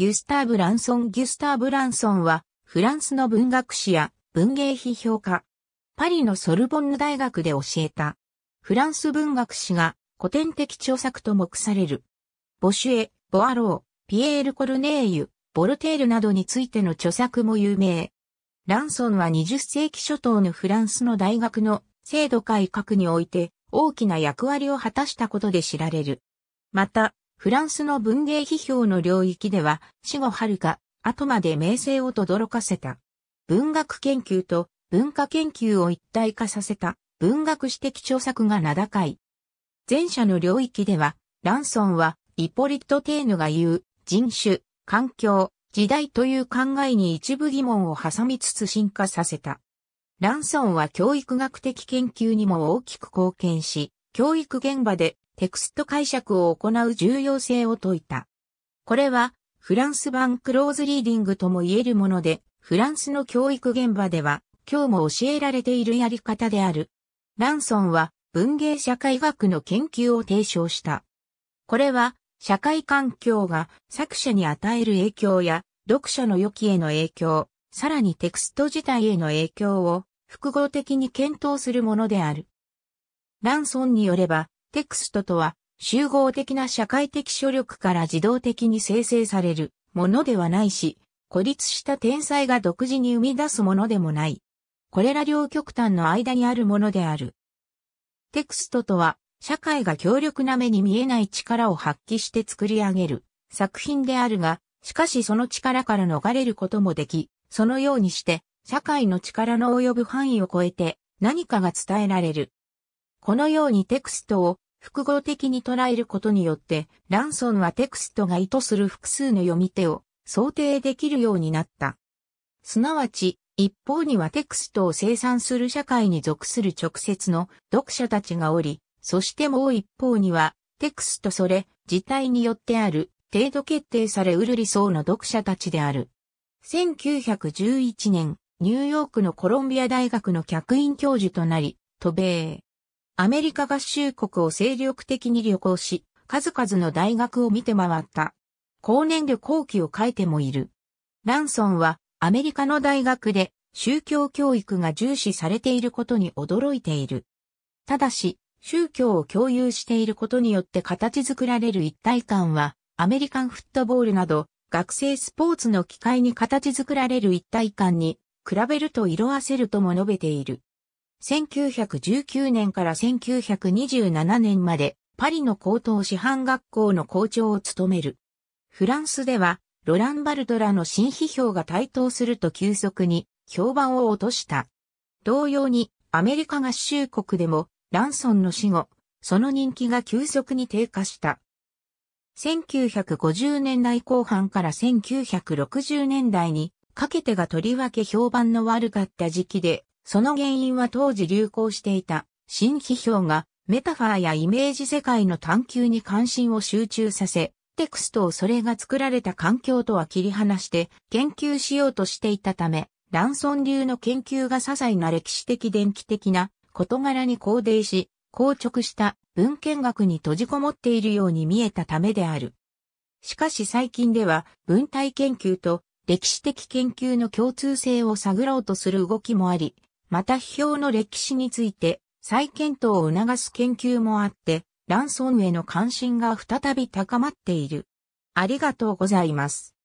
ギュスターブ・ランソン・ギュスターブ・ランソンは、フランスの文学史や文芸批評家。パリのソルボンヌ大学で教えた。フランス文学史が古典的著作と目される。ボシュエ、ボアロー、ピエール・コルネーユ、ボルテールなどについての著作も有名。ランソンは20世紀初頭のフランスの大学の制度改革において大きな役割を果たしたことで知られる。また、フランスの文芸批評の領域では、死後遥か、後まで名声を轟かせた。文学研究と文化研究を一体化させた文学史的著作が名高い。前者の領域では、ランソンは、イポリット・テーヌが言う、人種、環境、時代という考えに一部疑問を挟みつつ進化させた。ランソンは教育学的研究にも大きく貢献し、教育現場でテクスト解釈を行う重要性を説いた。これは、フランス版クローズリーディングとも言えるもので、フランスの教育現場では、今日も教えられているやり方である。ランソンは、文芸社会学の研究を提唱した。これは、社会環境が作者に与える影響や、読者の予期への影響、さらにテクスト自体への影響を複合的に検討するものである。ランソンによれば、テクストとは、集合的な社会的書力から自動的に生成されるものではないし、孤立した天才が独自に生み出すものでもない。これら両極端の間にあるものである。テクストとは、社会が強力な目に見えない力を発揮して作り上げる作品であるが、しかしその力から逃れることもでき、そのようにして、社会の力の及ぶ範囲を超えて何かが伝えられる。このようにテクストを複合的に捉えることによって、ランソンはテクストが意図する複数の読み手を想定できるようになった。すなわち、一方にはテクストを生産する社会に属する直接の読者たちがおり、そしてもう一方には、テクストそれ自体によってある程度決定されうる理想の読者たちである。1911年、ニューヨークのコロンビア大学の客員教授となり、渡米。アメリカ合衆国を精力的に旅行し、数々の大学を見て回った。高年旅行期を書いてもいる。ランソンはアメリカの大学で宗教教育が重視されていることに驚いている。ただし、宗教を共有していることによって形作られる一体感は、アメリカンフットボールなど、学生スポーツの機会に形作られる一体感に比べると色あせるとも述べている。1919年から1927年までパリの高等師範学校の校長を務める。フランスでは、ロランバルドラの新批評が台頭すると急速に評判を落とした。同様に、アメリカ合衆国でも、ランソンの死後、その人気が急速に低下した。1950年代後半から1960年代にかけてがとりわけ評判の悪かった時期で、その原因は当時流行していた新批評がメタファーやイメージ世界の探求に関心を集中させ、テクストをそれが作られた環境とは切り離して研究しようとしていたため、ランソン流の研究が些細な歴史的伝記的な事柄に肯定し、硬直した文献学に閉じこもっているように見えたためである。しかし最近では文体研究と歴史的研究の共通性を探ろうとする動きもあり、また批評の歴史について再検討を促す研究もあって、ランソンへの関心が再び高まっている。ありがとうございます。